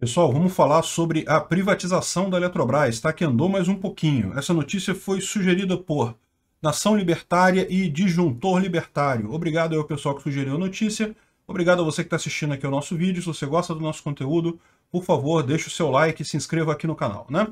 Pessoal, vamos falar sobre a privatização da Eletrobras, tá? Que andou mais um pouquinho. Essa notícia foi sugerida por Nação Libertária e Disjuntor Libertário. Obrigado ao pessoal que sugeriu a notícia. Obrigado a você que está assistindo aqui o nosso vídeo. Se você gosta do nosso conteúdo, por favor, deixe o seu like e se inscreva aqui no canal, né?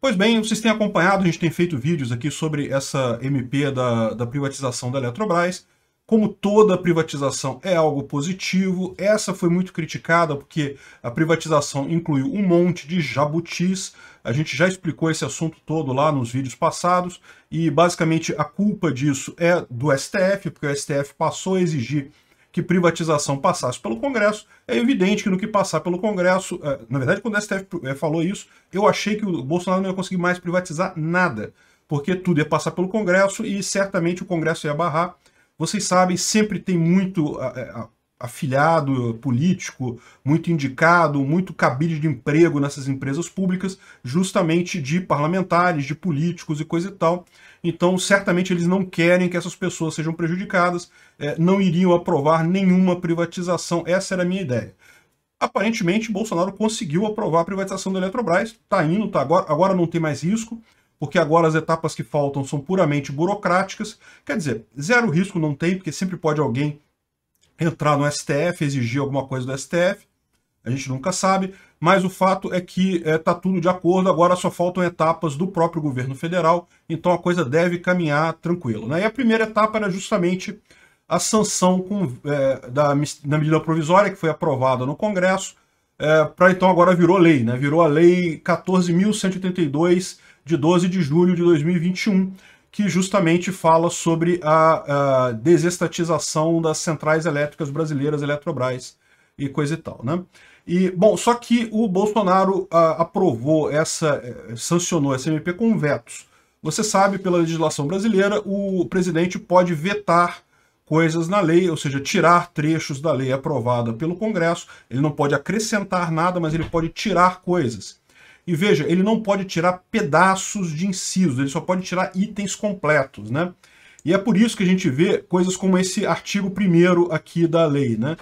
Pois bem, vocês têm acompanhado, a gente tem feito vídeos aqui sobre essa MP da, da privatização da Eletrobras. Como toda privatização é algo positivo, essa foi muito criticada porque a privatização incluiu um monte de jabutis. A gente já explicou esse assunto todo lá nos vídeos passados e basicamente a culpa disso é do STF, porque o STF passou a exigir que privatização passasse pelo Congresso. É evidente que no que passar pelo Congresso, eh, na verdade, quando o STF eh, falou isso, eu achei que o Bolsonaro não ia conseguir mais privatizar nada, porque tudo ia passar pelo Congresso e certamente o Congresso ia barrar vocês sabem, sempre tem muito é, afiliado político, muito indicado, muito cabide de emprego nessas empresas públicas, justamente de parlamentares, de políticos e coisa e tal. Então, certamente eles não querem que essas pessoas sejam prejudicadas, é, não iriam aprovar nenhuma privatização. Essa era a minha ideia. Aparentemente, Bolsonaro conseguiu aprovar a privatização da Eletrobras, está indo, tá agora, agora não tem mais risco porque agora as etapas que faltam são puramente burocráticas. Quer dizer, zero risco não tem, porque sempre pode alguém entrar no STF, exigir alguma coisa do STF. A gente nunca sabe, mas o fato é que está eh, é, tudo de acordo, agora só faltam etapas do próprio governo federal, então a coisa deve caminhar tranquilo. Né? E a primeira etapa era justamente a sanção com, é, da, da medida provisória que foi aprovada no Congresso, é, eh, para então agora virou lei, né? virou a Lei 14.182, de 12 de julho de 2021, que justamente fala sobre a, a desestatização das centrais elétricas brasileiras, Eletrobras e coisa e tal, né? E, bom, só que o Bolsonaro a, ah, aprovou essa, eh, sancionou essa MP com vetos. Você sabe, pela legislação brasileira, o presidente pode vetar coisas na lei, ou seja, tirar trechos da lei aprovada pelo Congresso. Ele não pode acrescentar nada, mas ele pode tirar coisas. E veja, ele não pode tirar pedaços de incisos, ele só pode tirar itens completos, né? E é por isso que a gente vê coisas como esse artigo 1 aqui da lei, né?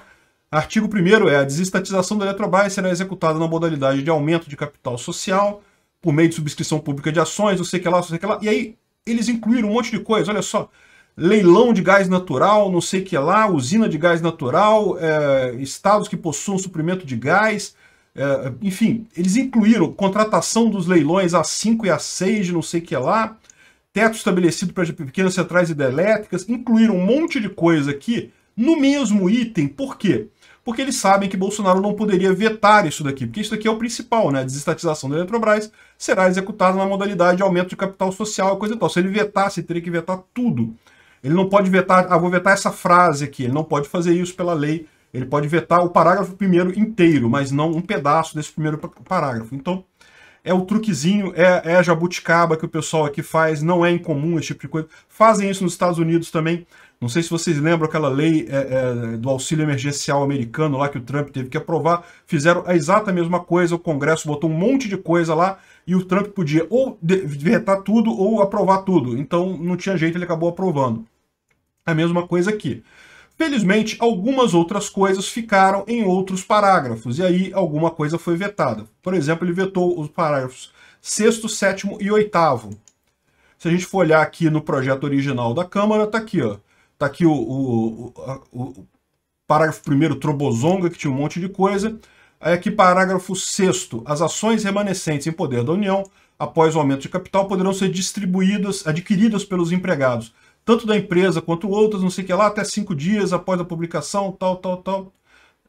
Artigo 1 é a desestatização da Eletrobras será executada na modalidade de aumento de capital social, por meio de subscrição pública de ações, não sei o que lá, não sei o que lá. E aí eles incluíram um monte de coisa, olha só. Leilão de gás natural, não sei o que lá, usina de gás natural, é, estados que possuam suprimento de gás, é, enfim, eles incluíram contratação dos leilões A5 e A6 de não sei o que lá, teto estabelecido para pequenas centrais hidrelétricas, incluíram um monte de coisa aqui no mesmo item. Por quê? Porque eles sabem que Bolsonaro não poderia vetar isso daqui, porque isso daqui é o principal, né? A desestatização da Eletrobras será executada na modalidade de aumento de capital social e coisa e tal. Se ele vetasse, ele teria que vetar tudo. Ele não pode vetar, ah, vou vetar essa frase aqui, ele não pode fazer isso pela lei ele pode vetar o parágrafo primeiro inteiro, mas não um pedaço desse primeiro parágrafo. Então, é o truquezinho, é, é jabuticaba que o pessoal aqui faz, não é incomum esse tipo de coisa. Fazem isso nos Estados Unidos também. Não sei se vocês lembram aquela lei é, é, do auxílio emergencial americano lá que o Trump teve que aprovar. Fizeram a exata mesma coisa, o Congresso botou um monte de coisa lá e o Trump podia ou vetar tudo ou aprovar tudo. Então não tinha jeito, ele acabou aprovando. É a mesma coisa aqui. Felizmente, algumas outras coisas ficaram em outros parágrafos, e aí alguma coisa foi vetada. Por exemplo, ele vetou os parágrafos 6, 7 e 8. Se a gente for olhar aqui no projeto original da Câmara, está aqui, ó. Tá aqui o, o, o, o parágrafo primeiro, trobozonga, que tinha um monte de coisa. Aí aqui, parágrafo 6 as ações remanescentes em poder da União, após o aumento de capital, poderão ser distribuídas, adquiridas pelos empregados tanto da empresa quanto outras, não sei o que lá, até cinco dias após a publicação, tal, tal, tal,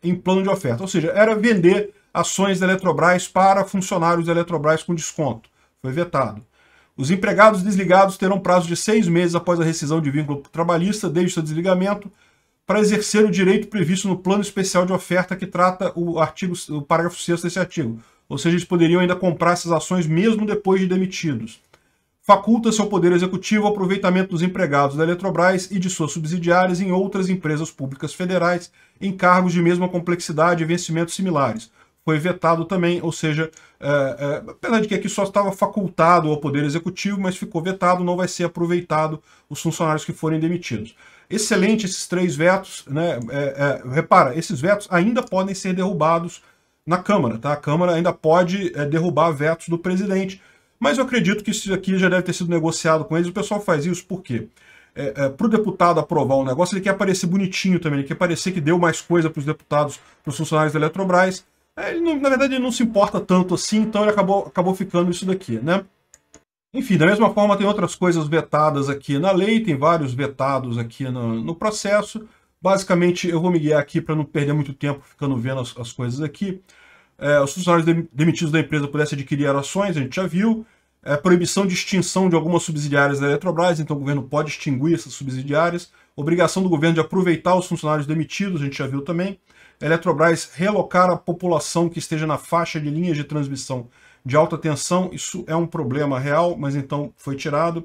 em plano de oferta. Ou seja, era vender ações da Eletrobras para funcionários da Eletrobras com desconto. Foi vetado. Os empregados desligados terão prazo de seis meses após a rescisão de vínculo trabalhista, desde seu desligamento, para exercer o direito previsto no plano especial de oferta que trata o artigo, o parágrafo 6 desse artigo. Ou seja, eles poderiam ainda comprar essas ações mesmo depois de demitidos faculta seu poder executivo ao aproveitamento dos empregados da Eletrobras e de suas subsidiárias em outras empresas públicas federais em cargos de mesma complexidade e vencimentos similares. Foi vetado também, ou seja, é, é, apesar de que aqui só estava facultado ao Poder Executivo, mas ficou vetado, não vai ser aproveitado os funcionários que forem demitidos. Excelente esses três vetos, né? É, é repara, esses vetos ainda podem ser derrubados na Câmara, tá? A Câmara ainda pode é, derrubar vetos do presidente, mas eu acredito que isso aqui já deve ter sido negociado com eles. O pessoal faz isso por quê? É, é, para o deputado aprovar um negócio, ele quer parecer bonitinho também, ele quer parecer que deu mais coisa para os deputados, para os funcionários da Eletrobras. É, ele não, na verdade, ele não se importa tanto assim, então ele acabou, acabou ficando isso daqui, né? Enfim, da mesma forma, tem outras coisas vetadas aqui na lei, tem vários vetados aqui no, no processo. Basicamente, eu vou me guiar aqui para não perder muito tempo ficando vendo as, as coisas aqui é, os funcionários demitidos da empresa pudessem adquirir ações, a gente já viu. É, proibição de extinção de algumas subsidiárias da Eletrobras, então o governo pode extinguir essas subsidiárias. Obrigação do governo de aproveitar os funcionários demitidos, a gente já viu também. A Eletrobras relocar a população que esteja na faixa de linhas de transmissão de alta tensão, isso é um problema real, mas então foi tirado.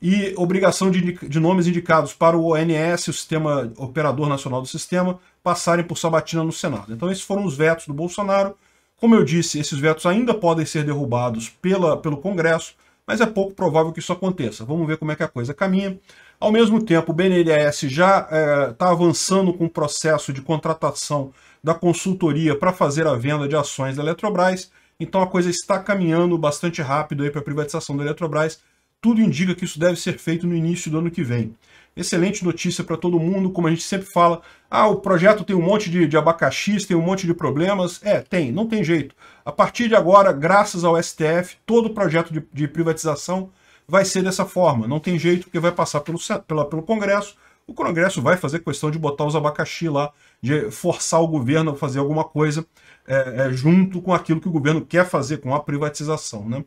E obrigação de, de nomes indicados para o ONS, o Sistema Operador Nacional do Sistema, passarem por sabatina no Senado. Então esses foram os vetos do Bolsonaro como eu disse, esses vetos ainda podem ser derrubados pela, pelo Congresso, mas é pouco provável que isso aconteça. Vamos ver como é que a coisa caminha. Ao mesmo tempo, o BNDES já está é, tá avançando com o processo de contratação da consultoria para fazer a venda de ações da Eletrobras, então a coisa está caminhando bastante rápido para a privatização da Eletrobras, tudo indica que isso deve ser feito no início do ano que vem. Excelente notícia para todo mundo, como a gente sempre fala. Ah, o projeto tem um monte de, de abacaxis, tem um monte de problemas. É, tem, não tem jeito. A partir de agora, graças ao STF, todo projeto de, de privatização vai ser dessa forma. Não tem jeito, porque vai passar pelo, pela, pelo Congresso. O Congresso vai fazer questão de botar os abacaxi lá, de forçar o governo a fazer alguma coisa é, é, junto com aquilo que o governo quer fazer com a privatização. Né?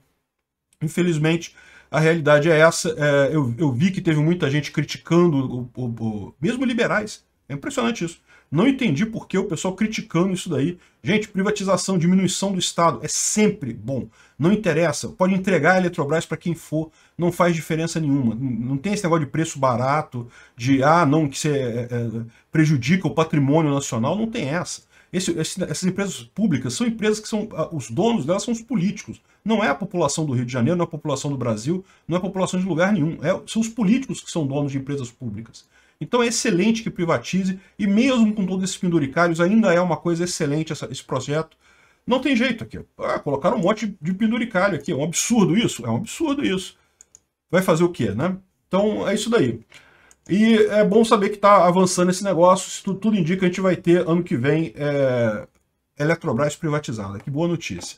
Infelizmente, a realidade é essa. É, eu, eu, vi que teve muita gente criticando, o, o, o, mesmo liberais. É impressionante isso. Não entendi por que o pessoal criticando isso daí. Gente, privatização, diminuição do Estado é sempre bom. Não interessa. Pode entregar a Eletrobras para quem for, não faz diferença nenhuma. Não tem esse negócio de preço barato, de ah, não, que você é, é, prejudica o patrimônio nacional. Não tem essa. Esse, esse, essas empresas públicas são empresas que são. Ah, os donos delas são os políticos. Não é a população do Rio de Janeiro, não é a população do Brasil, não é a população de lugar nenhum. É, são os políticos que são donos de empresas públicas. Então é excelente que privatize, e mesmo com todos esses penduricários, ainda é uma coisa excelente essa, esse projeto. Não tem jeito aqui. Ah, colocaram um monte de penduricário aqui. É um absurdo isso? É um absurdo isso. Vai fazer o quê, né? Então é isso daí. E é bom saber que está avançando esse negócio. tudo, tudo indica que a gente vai ter ano que vem é, Eletrobras privatizada. Que boa notícia.